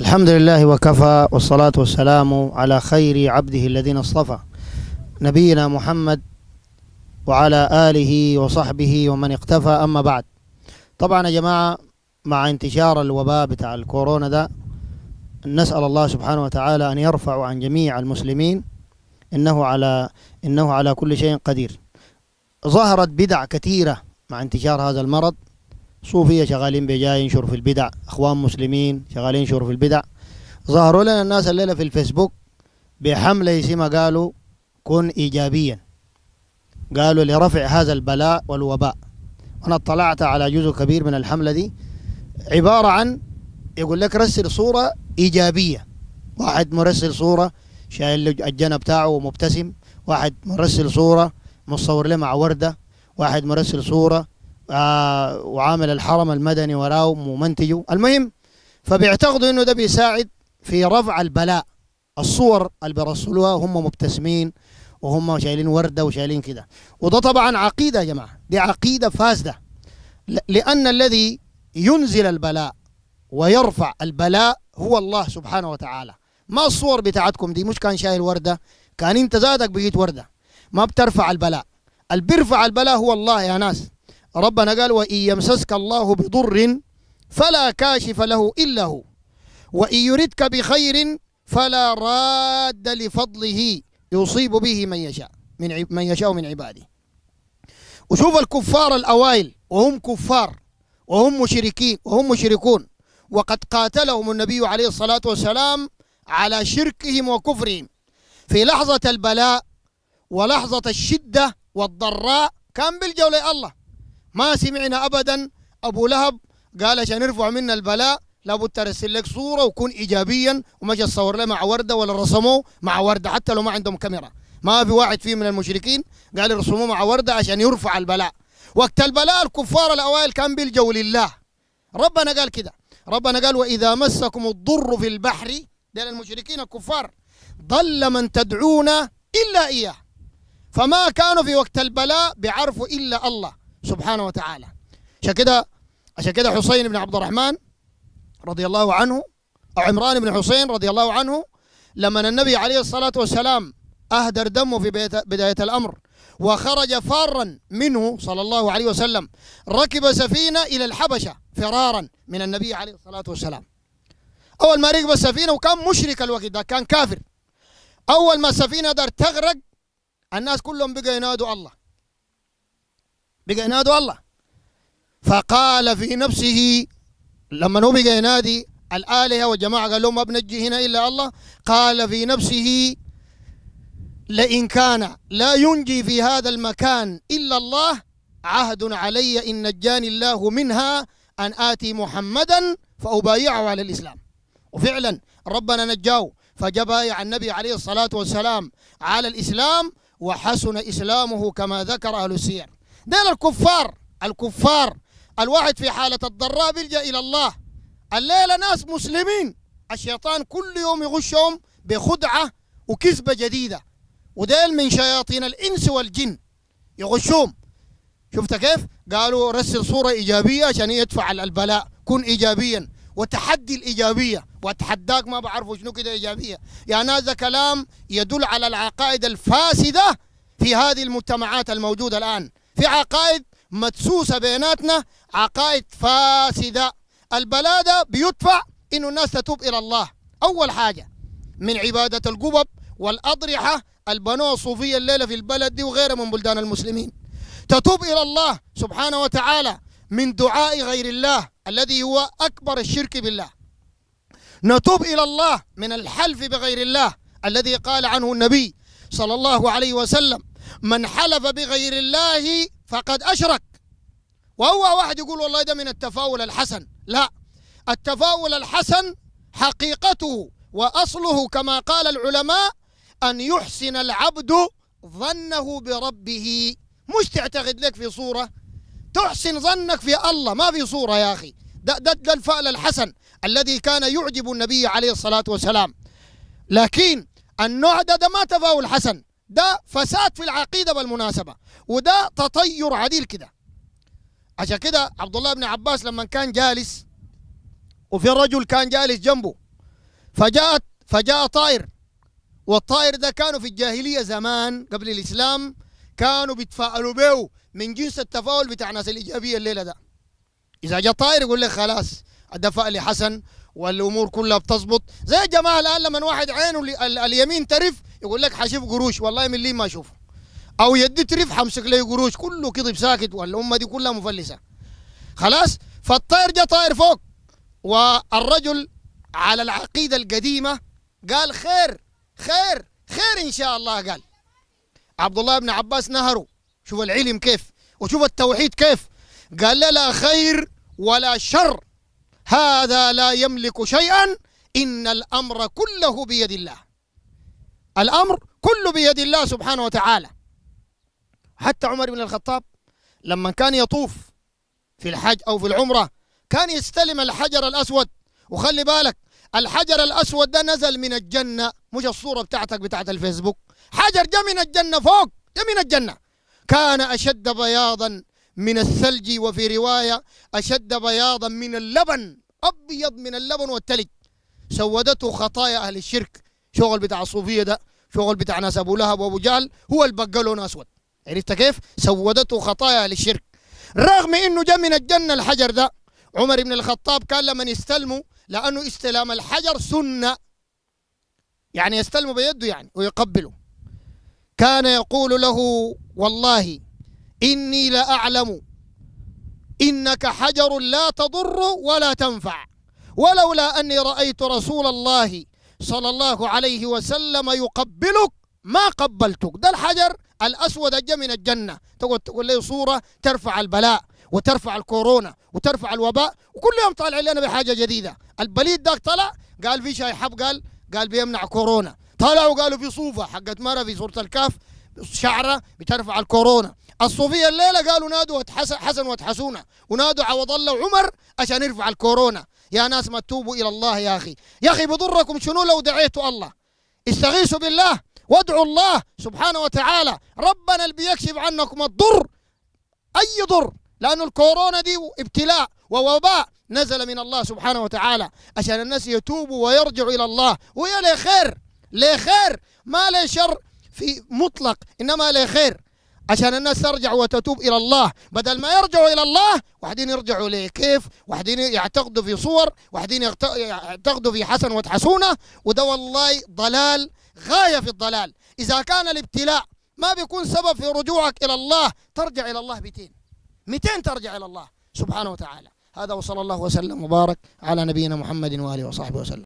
الحمد لله وكفى والصلاة والسلام على خير عبده الذين اصطفى نبينا محمد وعلى آله وصحبه ومن اقتفى أما بعد طبعا يا جماعة مع انتشار الوباء بتاع الكورونا ده نسأل الله سبحانه وتعالى أن يرفع عن جميع المسلمين إنه على إنه على كل شيء قدير ظهرت بدع كثيرة مع انتشار هذا المرض صوفيه شغالين بجاي ينشر في البدع اخوان مسلمين شغالين ينشروا في البدع ظهروا لنا الناس الليله في الفيسبوك بحمله اسمها قالوا كن ايجابيا قالوا لرفع هذا البلاء والوباء انا اطلعت على جزء كبير من الحمله دي عباره عن يقول لك رسل صوره ايجابيه واحد مرسل صوره شايل الجنب بتاعه ومبتسم واحد مرسل صوره متصور له مع ورده واحد مرسل صوره آه، وعامل الحرم المدني وراه ومنتجه المهم فبيعتقدوا انه ده بيساعد في رفع البلاء الصور اللي بيرسلوها هم مبتسمين وهم شايلين ورده وشايلين كده وده طبعا عقيده يا جماعه دي عقيده فاسده لان الذي ينزل البلاء ويرفع البلاء هو الله سبحانه وتعالى ما الصور بتاعتكم دي مش كان شايل ورده كان انت زادك بقيت ورده ما بترفع البلاء اللي بيرفع البلاء هو الله يا ناس ربنا قال وإن يمسسك الله بضر فلا كاشف له إلا هو وإن يردك بخير فلا راد لفضله يصيب به من يشاء من من يشاء من عباده وشوف الكفار الأوائل وهم كفار وهم مشركين وهم مشركون وقد قاتلهم النبي عليه الصلاة والسلام على شركهم وكفرهم في لحظة البلاء ولحظة الشدة والضراء كان بالجولة الله ما سمعنا أبدا أبو لهب قال عشان يرفع منا البلاء لابد ترسل لك صورة وكون إيجابيا ومشى تصور له مع وردة ولا رسموه مع وردة حتى لو ما عندهم كاميرا ما في واحد فيه من المشركين قال يرسموه مع وردة عشان يرفع البلاء وقت البلاء الكفار الأوائل كان بيلجوا لله ربنا قال كده ربنا قال وإذا مسكم الضر في البحر ده المشركين الكفار ضل من تدعون إلا إياه فما كانوا في وقت البلاء بيعرفوا إلا الله سبحانه وتعالى عشان كده عشان كده حسين بن عبد الرحمن رضي الله عنه أو عمران بن حسين رضي الله عنه لما النبي عليه الصلاة والسلام أهدر دمه في بداية الأمر وخرج فارا منه صلى الله عليه وسلم ركب سفينة إلى الحبشة فرارا من النبي عليه الصلاة والسلام أول ما ركب السفينة وكان مشرك الوقت ده كان كافر أول ما السفينة دار تغرق الناس كلهم بقى ينادوا الله بقى ينادوا الله فقال في نفسه لما هو بقى ينادي الآلهة والجماعة قال لهم ما بنجي هنا إلا الله قال في نفسه لئن كان لا ينجي في هذا المكان إلا الله عهد علي إن نجاني الله منها أن آتي محمدا فأبايعه على الإسلام وفعلا ربنا نجاه فجبايع النبي عليه الصلاة والسلام على الإسلام وحسن إسلامه كما ذكر أهل السير ديل الكفار الكفار الواحد في حالة الضراء بيلجأ إلى الله الليلة ناس مسلمين الشيطان كل يوم يغشهم بخدعة وكذبة جديدة وديل من شياطين الإنس والجن يغشهم شفت كيف؟ قالوا رسل صورة إيجابية عشان يدفع البلاء كن إيجابيا وتحدي الإيجابية وأتحداك ما بعرفه شنو كده إيجابية يعني هذا كلام يدل على العقائد الفاسدة في هذه المجتمعات الموجودة الآن في عقائد مدسوسة بيناتنا عقائد فاسدة البلادة بيدفع إنه الناس تتوب إلى الله أول حاجة من عبادة القبب والأضرحة البنوها الصوفية الليلة في البلد دي وغيرها من بلدان المسلمين تتوب إلى الله سبحانه وتعالى من دعاء غير الله الذي هو أكبر الشرك بالله نتوب إلى الله من الحلف بغير الله الذي قال عنه النبي صلى الله عليه وسلم من حلف بغير الله فقد أشرك وهو واحد يقول والله ده من التفاؤل الحسن لا التفاؤل الحسن حقيقته وأصله كما قال العلماء أن يحسن العبد ظنه بربه مش تعتقد لك في صورة تحسن ظنك في الله ما في صورة يا أخي ده, ده, ده الفأل الحسن الذي كان يعجب النبي عليه الصلاة والسلام لكن النوع ده, ده ما تفاؤل حسن ده فساد في العقيده بالمناسبه وده تطير عديل كده عشان كده عبد الله بن عباس لما كان جالس وفي رجل كان جالس جنبه فجاءت فجاء طائر والطائر ده كانوا في الجاهليه زمان قبل الاسلام كانوا بيتفاءلوا به من جنس التفاؤل بتاع ناس الايجابيه الليله ده اذا جاء طائر يقول لك خلاص الدفاء لحسن والامور كلها بتظبط زي الجماعه الان لما واحد عينه اليمين ترف يقول لك حشوف قروش والله من لي ما اشوفه او يدي ترف حمسك لي قروش كله كذب ساكت والامه دي كلها مفلسه خلاص فالطير جا طاير فوق والرجل على العقيده القديمه قال خير خير خير ان شاء الله قال عبد الله بن عباس نهره شوف العلم كيف وشوف التوحيد كيف قال لا, لا خير ولا شر هذا لا يملك شيئا ان الامر كله بيد الله الأمر كله بيد الله سبحانه وتعالى حتى عمر بن الخطاب لما كان يطوف في الحج أو في العمرة كان يستلم الحجر الأسود وخلي بالك الحجر الأسود ده نزل من الجنة مش الصورة بتاعتك بتاعت الفيسبوك حجر ده من الجنة فوق ده من الجنة كان أشد بياضا من الثلج وفي رواية أشد بياضا من اللبن أبيض من اللبن والتلج سودته خطايا أهل الشرك شغل بتاع الصوفية ده شغل بتاع ناس ابو لهب وابو جهل هو اللي بقى اسود عرفت كيف؟ سودته خطايا للشرك رغم انه جاء من الجنه الحجر ده عمر بن الخطاب كان لمن يستلموا لانه استلام الحجر سنه يعني يستلمه بيده يعني ويقبله كان يقول له والله اني لاعلم انك حجر لا تضر ولا تنفع ولولا اني رايت رسول الله صلى الله عليه وسلم يقبلك ما قبلتك ده الحجر الأسود جاء من الجنة تقول تقول لي صورة ترفع البلاء وترفع الكورونا وترفع الوباء وكل يوم طالع لنا بحاجة جديدة البليد داك طلع قال في شاي حب قال قال بيمنع كورونا طلعوا قالوا في صوفة حقت مرة في سورة الكاف شعره بترفع الكورونا الصوفية الليلة قالوا نادوا حسن وتحسونا ونادوا عوض الله وعمر عشان يرفع الكورونا يا ناس ما تتوبوا إلى الله يا أخي يا أخي بضركم شنو لو دعيتوا الله استغيثوا بالله وادعوا الله سبحانه وتعالى ربنا اللي بيكشف عنكم الضر أي ضر لأن الكورونا دي ابتلاء ووباء نزل من الله سبحانه وتعالى عشان الناس يتوبوا ويرجعوا إلى الله ويا لي خير ما شر في مطلق إنما خير عشان الناس ترجع وتتوب الى الله بدل ما يرجعوا الى الله واحدين يرجعوا لكيف واحدين يعتقدوا في صور واحدين يعتقدوا في حسن وتحسونه وده والله ضلال غايه في الضلال اذا كان الابتلاء ما بيكون سبب في رجوعك الى الله ترجع الى الله 200 200 ترجع الى الله سبحانه وتعالى هذا وصلى الله وسلم وبارك على نبينا محمد واله وصحبه وسلم